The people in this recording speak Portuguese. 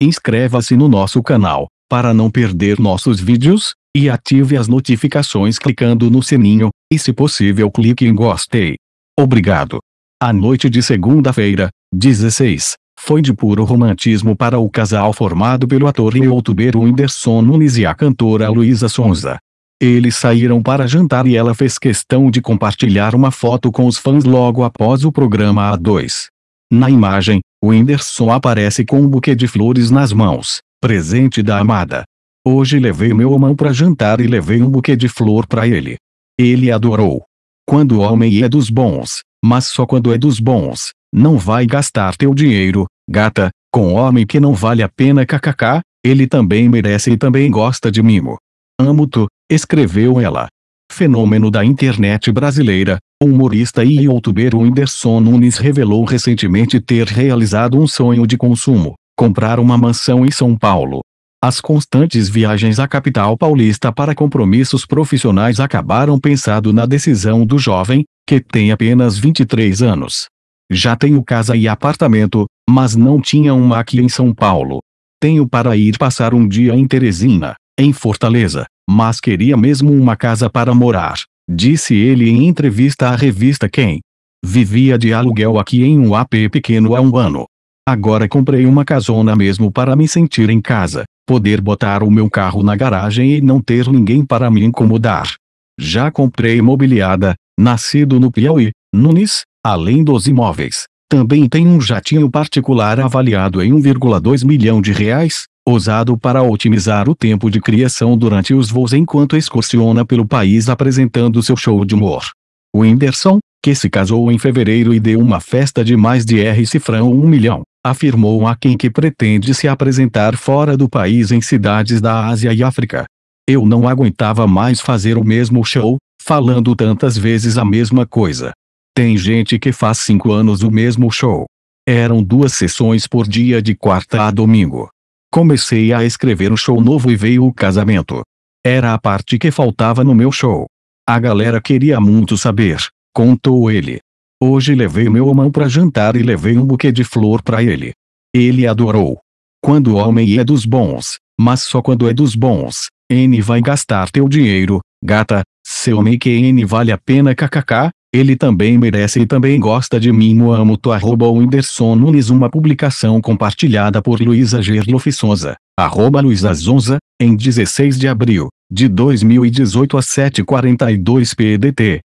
Inscreva-se no nosso canal, para não perder nossos vídeos, e ative as notificações clicando no sininho, e se possível clique em gostei. Obrigado. A noite de segunda-feira, 16, foi de puro romantismo para o casal formado pelo ator e youtuber Whindersson Nunes e a cantora Luísa Sonza. Eles saíram para jantar e ela fez questão de compartilhar uma foto com os fãs logo após o programa A2. Na imagem, Whindersson aparece com um buquê de flores nas mãos, presente da amada. Hoje levei meu irmão para jantar e levei um buquê de flor para ele. Ele adorou. Quando o homem é dos bons, mas só quando é dos bons, não vai gastar teu dinheiro, gata, com homem que não vale a pena kkk, ele também merece e também gosta de mimo. Amo tu, escreveu ela fenômeno da internet brasileira, o humorista e youtuber Whindersson Nunes revelou recentemente ter realizado um sonho de consumo, comprar uma mansão em São Paulo. As constantes viagens à capital paulista para compromissos profissionais acabaram pensando na decisão do jovem, que tem apenas 23 anos. Já tenho casa e apartamento, mas não tinha uma aqui em São Paulo. Tenho para ir passar um dia em Teresina, em Fortaleza, mas queria mesmo uma casa para morar, disse ele em entrevista à revista Quem. Vivia de aluguel aqui em um AP pequeno há um ano. Agora comprei uma casona mesmo para me sentir em casa, poder botar o meu carro na garagem e não ter ninguém para me incomodar. Já comprei mobiliada. nascido no Piauí, Nunes, além dos imóveis. Também tem um jatinho particular avaliado em 1,2 milhão de reais, ousado para otimizar o tempo de criação durante os voos enquanto excursiona pelo país apresentando seu show de humor. o Whindersson, que se casou em fevereiro e deu uma festa de mais de R cifrão milhão, afirmou a quem que pretende se apresentar fora do país em cidades da Ásia e África. Eu não aguentava mais fazer o mesmo show, falando tantas vezes a mesma coisa. Tem gente que faz cinco anos o mesmo show. Eram duas sessões por dia de quarta a domingo. Comecei a escrever um show novo e veio o casamento. Era a parte que faltava no meu show. A galera queria muito saber, contou ele. Hoje levei meu homem para jantar e levei um buquê de flor para ele. Ele adorou. Quando o homem é dos bons, mas só quando é dos bons, N vai gastar teu dinheiro, gata, seu homem que N vale a pena kkk, ele também merece e também gosta de mim. Mo amo tu arroba Whindersson Nunes uma publicação compartilhada por Luísa Gerloff Souza, arroba Luísa Zonza, em 16 de abril, de 2018 às 7h42 PDT.